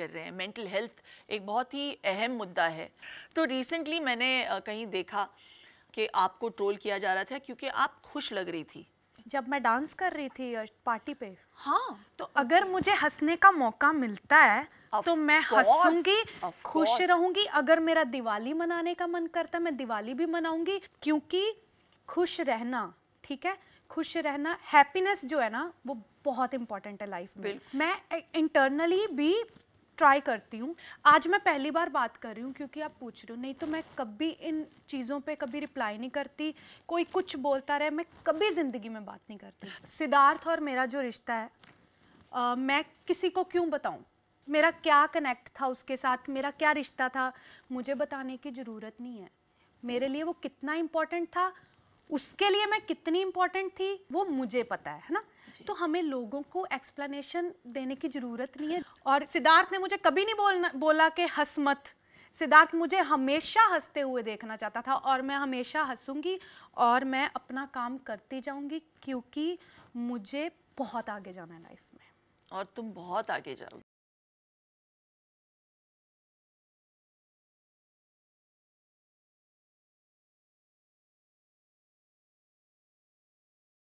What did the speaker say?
कर रहे हैं मेंटल हेल्थ एक बहुत ही अहम मुद्दा है तो रिसेंटली मैंने कहीं देखा कि आपको ट्रोल किया जा रहा था क्योंकि आप खुश लग रही थी जब मैं डांस कर रही थी पार्टी पे हाँ तो अगर मुझे हंसने का मौका मिलता है of तो मैं हंसूंगी खुश रहूंगी अगर मेरा दिवाली मनाने का मन करता है मैं दिवाली भी मनाऊंगी क्योंकि खुश रहना ठीक है खुश रहना हैप्पीनेस जो है ना वो बहुत इंपॉर्टेंट है लाइफ में मैं इंटरनली भी ट्राई करती हूँ आज मैं पहली बार बात कर रही हूँ क्योंकि आप पूछ रहे हो नहीं तो मैं कभी इन चीज़ों पे कभी रिप्लाई नहीं करती कोई कुछ बोलता रहे मैं कभी ज़िंदगी में बात नहीं करती सिद्धार्थ और मेरा जो रिश्ता है आ, मैं किसी को क्यों बताऊँ मेरा क्या कनेक्ट था उसके साथ मेरा क्या रिश्ता था मुझे बताने की ज़रूरत नहीं है मेरे लिए वो कितना इम्पोर्टेंट था उसके लिए मैं कितनी इम्पोर्टेंट थी वो मुझे पता है है ना तो हमें लोगों को एक्सप्लेनेशन देने की ज़रूरत नहीं है और सिद्धार्थ ने मुझे कभी नहीं बोलना बोला कि हंस मत सिद्धार्थ मुझे हमेशा हंसते हुए देखना चाहता था और मैं हमेशा हंसूंगी और मैं अपना काम करती जाऊंगी क्योंकि मुझे बहुत आगे जाना है लाइफ में और तुम बहुत आगे जाओ